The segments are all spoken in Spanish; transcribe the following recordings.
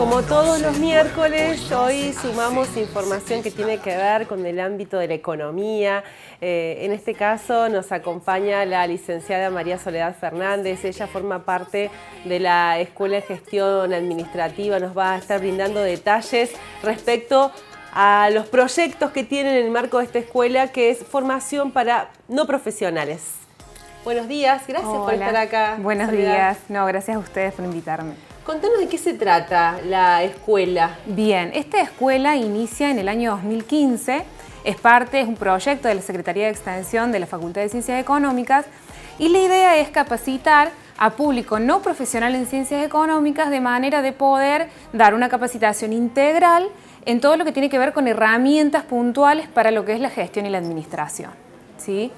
Como todos los miércoles, hoy sumamos información que tiene que ver con el ámbito de la economía. Eh, en este caso nos acompaña la licenciada María Soledad Fernández. Ella forma parte de la Escuela de Gestión Administrativa. Nos va a estar brindando detalles respecto a los proyectos que tienen en el marco de esta escuela, que es formación para no profesionales. Buenos días, gracias por estar acá. Buenos días, no, gracias a ustedes por invitarme. Cuéntanos de qué se trata la escuela. Bien, esta escuela inicia en el año 2015, es parte, es un proyecto de la Secretaría de Extensión de la Facultad de Ciencias Económicas y la idea es capacitar a público no profesional en ciencias económicas de manera de poder dar una capacitación integral en todo lo que tiene que ver con herramientas puntuales para lo que es la gestión y la administración. ¿sí?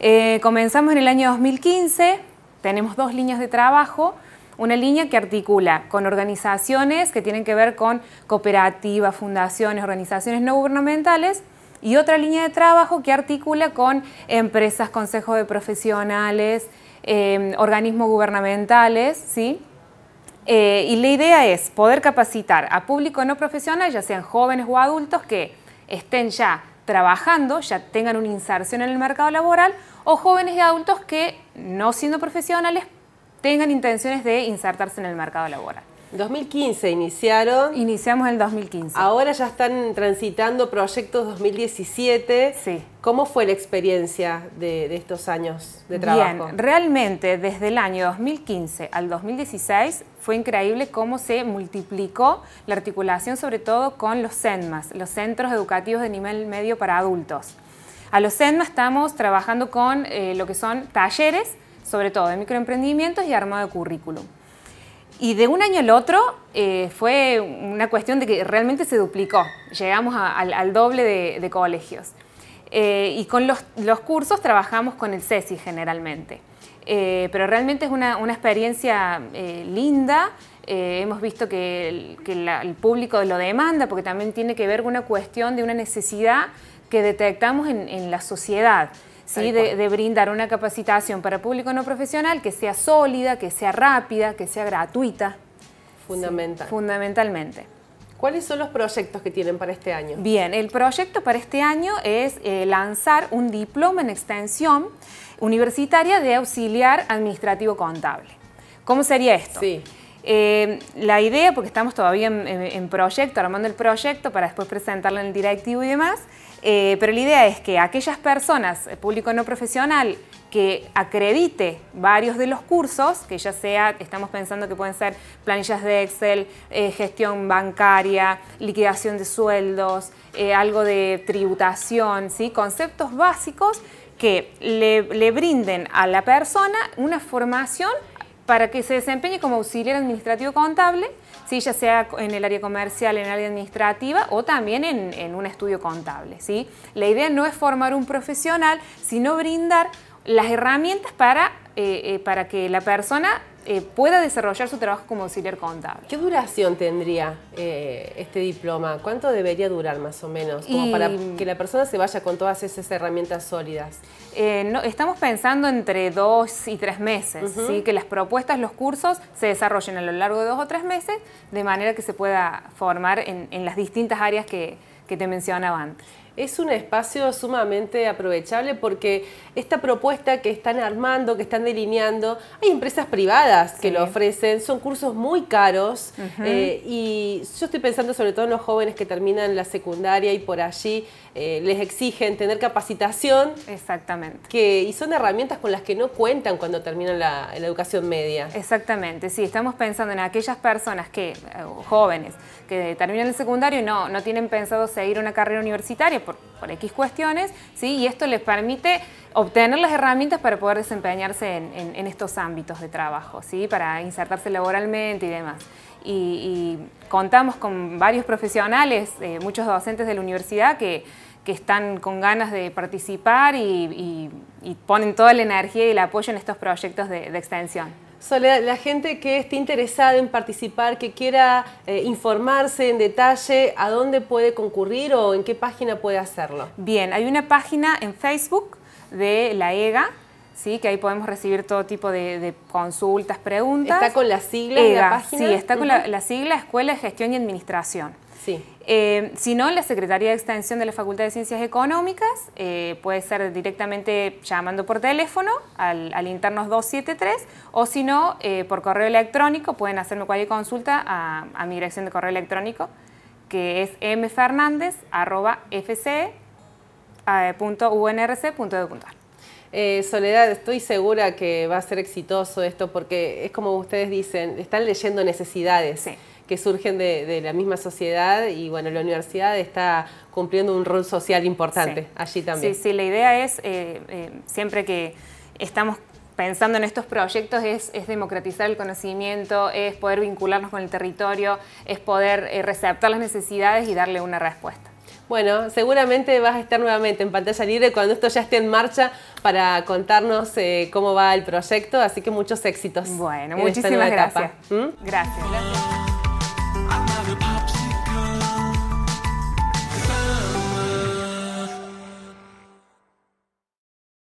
Eh, comenzamos en el año 2015, tenemos dos líneas de trabajo una línea que articula con organizaciones que tienen que ver con cooperativas, fundaciones, organizaciones no gubernamentales y otra línea de trabajo que articula con empresas, consejos de profesionales, em, organismos gubernamentales, ¿sí? Eh, y la idea es poder capacitar a público no profesional, ya sean jóvenes o adultos, que estén ya trabajando, ya tengan una inserción en el mercado laboral, o jóvenes y adultos que, no siendo profesionales, tengan intenciones de insertarse en el mercado laboral. 2015 iniciaron. Iniciamos en 2015. Ahora ya están transitando proyectos 2017. Sí. ¿Cómo fue la experiencia de, estos años de trabajo? Bien, realmente desde el año 2015 al 2016 fue increíble cómo se multiplicó la articulación, sobre todo con los CENMAS, los Centros Educativos de Nivel Medio para Adultos. A los CENMAS estamos trabajando con eh, lo que son talleres sobre todo de microemprendimientos y armado de currículum. Y de un año al otro eh, fue una cuestión de que realmente se duplicó, llegamos al, doble de, colegios. Eh, y con los, cursos trabajamos con el CESI generalmente. Eh, pero realmente es una, experiencia linda, hemos visto que, el, público lo demanda porque también tiene que ver con una cuestión de una necesidad que detectamos en la sociedad. ¿sí? De, brindar una capacitación para público no profesional que sea sólida, que sea rápida, que sea gratuita. Fundamental. fundamentalmente. ¿Cuáles son los proyectos que tienen para este año? Bien, el proyecto para este año es eh, lanzar un diploma en extensión universitaria de auxiliar administrativo contable. ¿Cómo sería esto? Sí. Eh, la idea, porque estamos todavía en, proyecto, armando el proyecto para después presentarlo en el directivo y demás, eh, pero la idea es que aquellas personas, el eh, público no profesional, que acredite varios de los cursos, que ya sea, estamos pensando que pueden ser planillas de Excel, gestión bancaria, liquidación de sueldos, algo de tributación, ¿sí? conceptos básicos que le, le brinden a la persona una formación para que se desempeñe como auxiliar administrativo contable, si ya sea en el área comercial, en el área administrativa o también en, un estudio contable. ¿sí? La idea no es formar un profesional, sino brindar las herramientas para, eh, eh, para que la persona eh, pueda desarrollar su trabajo como auxiliar contable. ¿Qué duración tendría eh, este diploma? ¿Cuánto debería durar más o menos? Como para que la persona se vaya con todas esas herramientas sólidas. Eh, estamos pensando entre dos y tres meses, ¿sí? que las propuestas, los cursos se desarrollen a lo largo de dos o tres meses, de manera que se pueda formar en, las distintas áreas que, que te mencionaba antes es un espacio sumamente aprovechable porque esta propuesta que están armando, que están delineando, hay empresas privadas que lo ofrecen, son cursos muy caros eh, y yo estoy pensando sobre todo en los jóvenes que terminan la secundaria y por allí eh, les exigen tener capacitación. Exactamente. Que, y son herramientas con las que no cuentan cuando terminan la, educación media. Exactamente, sí, estamos pensando en aquellas personas que, eh, jóvenes, que terminan el secundario y no, no tienen pensado seguir una carrera universitaria por, X cuestiones, ¿sí? y esto les permite obtener las herramientas para poder desempeñarse en, estos ámbitos de trabajo, ¿sí? para insertarse laboralmente y demás. Y, contamos con varios profesionales, eh, muchos docentes de la universidad que, que están con ganas de participar y, ponen toda la energía y el apoyo en estos proyectos de extensión. Soledad, la gente que esté interesada en participar, que quiera eh, informarse en detalle, ¿a dónde puede concurrir o en qué página puede hacerlo? Bien, hay una página en Facebook de la EGA, ¿sí? que ahí podemos recibir todo tipo de, consultas, preguntas. ¿Está con sigla la e página? Sí, está con la sigla Escuela de Gestión y Administración. Sí. Eh, si no, la Secretaría de Extensión de la Facultad de Ciencias Económicas eh, puede ser directamente llamando por teléfono al, al internos 273 o si no, eh, por correo electrónico pueden hacerme cualquier consulta a, mi dirección de correo electrónico que es mfernández.fc.unrc.edu.ar. Eh, Soledad, estoy segura que va a ser exitoso esto porque es como ustedes dicen, están leyendo necesidades. Sí que surgen de, la misma sociedad y bueno, la universidad está cumpliendo un rol social importante allí también. Sí, sí, la idea es eh, eh, siempre que estamos pensando en estos proyectos es, democratizar el conocimiento, es poder vincularnos con el territorio, es poder eh, receptar las necesidades y darle una respuesta. Bueno, seguramente vas a estar nuevamente en pantalla libre cuando esto ya esté en marcha para contarnos cómo va el proyecto, así que muchos éxitos. Bueno, muchísimas gracias. ¿Mm? Gracias. I